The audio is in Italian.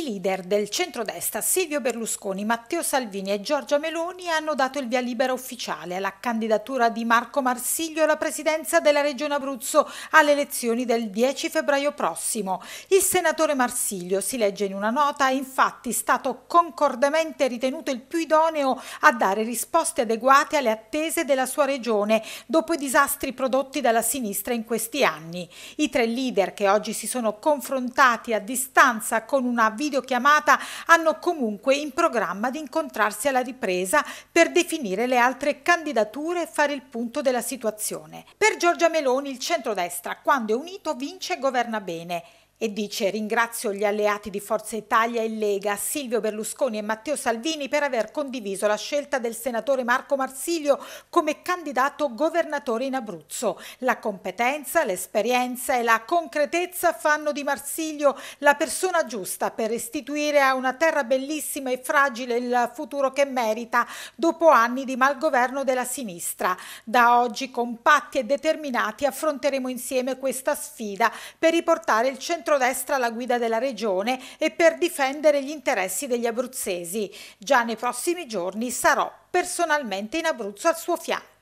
I leader del centrodestra Silvio Berlusconi, Matteo Salvini e Giorgia Meloni hanno dato il via libera ufficiale alla candidatura di Marco Marsiglio alla presidenza della Regione Abruzzo alle elezioni del 10 febbraio prossimo. Il senatore Marsiglio, si legge in una nota, è infatti stato concordemente ritenuto il più idoneo a dare risposte adeguate alle attese della sua regione dopo i disastri prodotti dalla sinistra in questi anni. I tre leader che oggi si sono confrontati a distanza con una video videochiamata hanno comunque in programma di incontrarsi alla ripresa per definire le altre candidature e fare il punto della situazione. Per Giorgia Meloni il centrodestra, quando è unito, vince e governa bene e dice ringrazio gli alleati di Forza Italia e Lega, Silvio Berlusconi e Matteo Salvini per aver condiviso la scelta del senatore Marco Marsilio come candidato governatore in Abruzzo. La competenza, l'esperienza e la concretezza fanno di Marsilio la persona giusta per restituire a una terra bellissima e fragile il futuro che merita dopo anni di malgoverno della sinistra. Da oggi compatti e determinati affronteremo insieme questa sfida per riportare il centro centrodestra alla guida della regione e per difendere gli interessi degli abruzzesi. Già nei prossimi giorni sarò personalmente in Abruzzo al suo fianco.